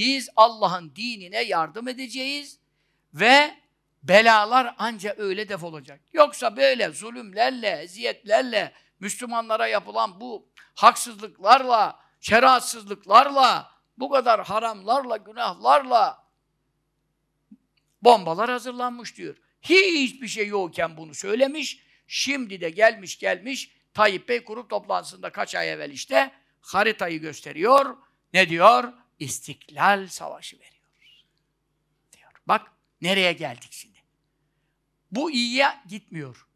Biz Allah'ın dinine yardım edeceğiz ve belalar ancak öyle def olacak. Yoksa böyle zulümlerle, eziyetlerle, Müslümanlara yapılan bu haksızlıklarla, şeratsızlıklarla, bu kadar haramlarla, günahlarla bombalar hazırlanmış diyor. Hiçbir şey yokken bunu söylemiş. Şimdi de gelmiş gelmiş Tayyip Bey grup toplantısında kaç ay evvel işte haritayı gösteriyor. Ne diyor? İstiklal Savaşı veriyoruz. Diyor. Bak nereye geldik şimdi. Bu iyiye gitmiyor.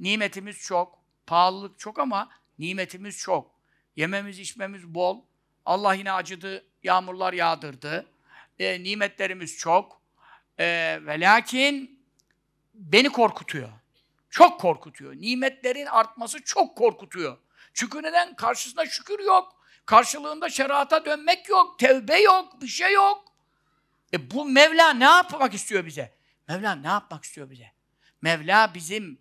Nimetimiz çok, pahalılık çok ama nimetimiz çok. Yememiz, içmemiz bol. Allah yine acıdı, yağmurlar yağdırdı. E, nimetlerimiz çok. E, ve lakin beni korkutuyor. Çok korkutuyor. Nimetlerin artması çok korkutuyor. Çünkü neden? Karşısına şükür yok. Karşılığında şerata dönmek yok. Tevbe yok. Bir şey yok. E bu Mevla ne yapmak istiyor bize? Mevla ne yapmak istiyor bize? Mevla bizim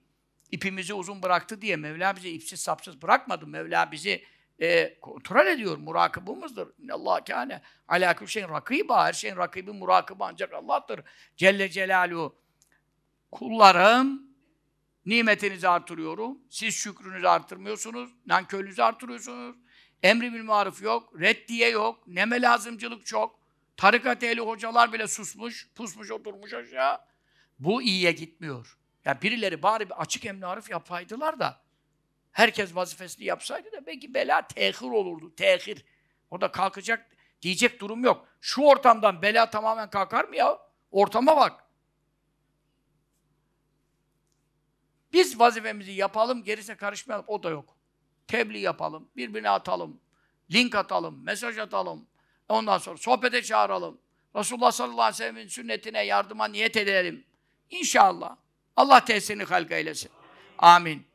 ipimizi uzun bıraktı diye Mevla bizi ipsiz sapsız bırakmadı. Mevla bizi e, kontrol ediyor. murakibimizdir. Allah kâne alâ şeyin rakibi, Her şeyin rakibi murakıbı ancak Allah'tır. Celle Celaluhu. Kullarım Nimetinizi artırıyorum. Siz şükrünüzü artırmıyorsunuz. Nankörlüğünüzü artırıyorsunuz. Emri bil marif yok. Reddiye yok. Neme lazımcılık çok. Tarikat ehli hocalar bile susmuş. Pusmuş oturmuş aşağı. Bu iyiye gitmiyor. Ya birileri bari bir açık emri arif yapaydılar da herkes vazifesini yapsaydı da belki bela tehir olurdu. Tehir. O da kalkacak diyecek durum yok. Şu ortamdan bela tamamen kalkar mı ya? Ortama bak. Biz vazifemizi yapalım, gerisine karışmayalım. O da yok. Tebliğ yapalım, birbirine atalım, link atalım, mesaj atalım. Ondan sonra sohbete çağıralım. Resulullah sallallahu aleyhi ve sellem'in sünnetine yardıma niyet edelim. İnşallah. Allah tesisini halka eylesin. Amin.